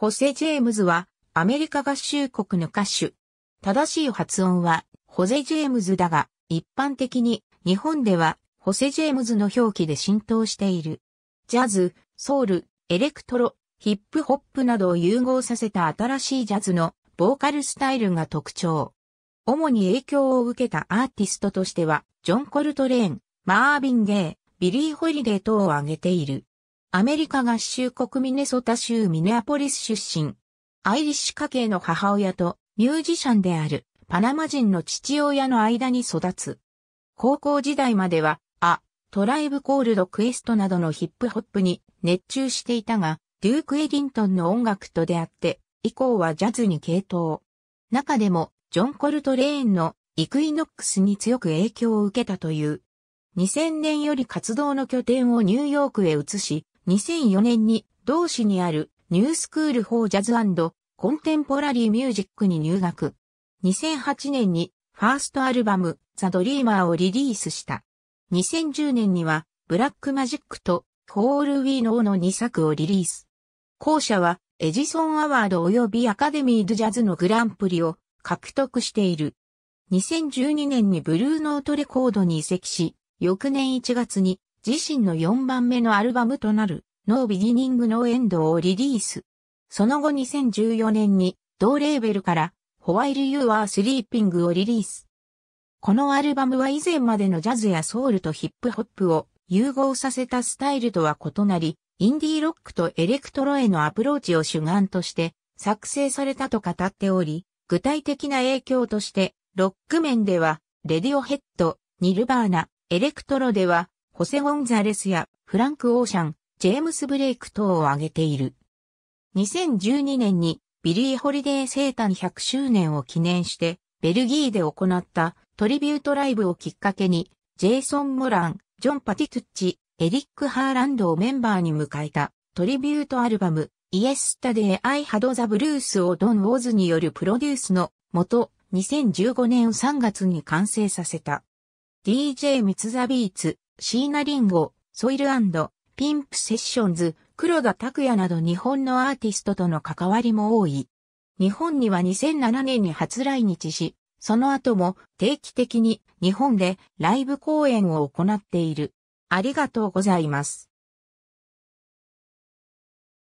ホセ・ジェームズは、アメリカ合衆国の歌手。正しい発音は、ホセ・ジェームズだが、一般的に、日本では、ホセ・ジェームズの表記で浸透している。ジャズ、ソウル、エレクトロ、ヒップホップなどを融合させた新しいジャズの、ボーカルスタイルが特徴。主に影響を受けたアーティストとしては、ジョン・コルトレーン、マービン・ゲイ、ビリー・ホリデー等を挙げている。アメリカ合衆国ミネソタ州ミネアポリス出身。アイリッシュ家系の母親とミュージシャンであるパナマ人の父親の間に育つ。高校時代までは、ア、トライブコールドクエストなどのヒップホップに熱中していたが、デューク・エディントンの音楽と出会って、以降はジャズに傾倒。中でも、ジョン・コルトレーンのイクイノックスに強く影響を受けたという。2000年より活動の拠点をニューヨークへ移し、2004年に同市にあるニュースクール・フォー・ジャズコンテンポラリー・ミュージックに入学。2008年にファーストアルバムザ・ドリーマーをリリースした。2010年にはブラック・マジックとホール・ウィーノーの2作をリリース。後者はエジソン・アワード及びアカデミー・ド・ジャズのグランプリを獲得している。2012年にブルーノートレコードに移籍し、翌年1月に自身の4番目のアルバムとなる No Beginning No End をリリース。その後2014年に同レーベルから While You Are Sleeping をリリース。このアルバムは以前までのジャズやソウルとヒップホップを融合させたスタイルとは異なり、インディーロックとエレクトロへのアプローチを主眼として作成されたと語っており、具体的な影響として、ロック面では、レディオヘッド、ニルバーナ、エレクトロでは、ホセ・ゴンザレスやフランク・オーシャン、ジェームス・ブレイク等を挙げている。2012年にビリー・ホリデー生誕100周年を記念して、ベルギーで行ったトリビュートライブをきっかけに、ジェイソン・モラン、ジョン・パティトゥッチ、エリック・ハーランドをメンバーに迎えたトリビュートアルバム、イエスタデー・アイ・ハド・ザ・ブルースをドン・ウォーズによるプロデュースのもと、2015年3月に完成させた。DJ ミツザビーツ、シーナリンゴ、ソイルピンプセッションズ、黒田拓也など日本のアーティストとの関わりも多い。日本には2007年に初来日し、その後も定期的に日本でライブ公演を行っている。ありがとうございます。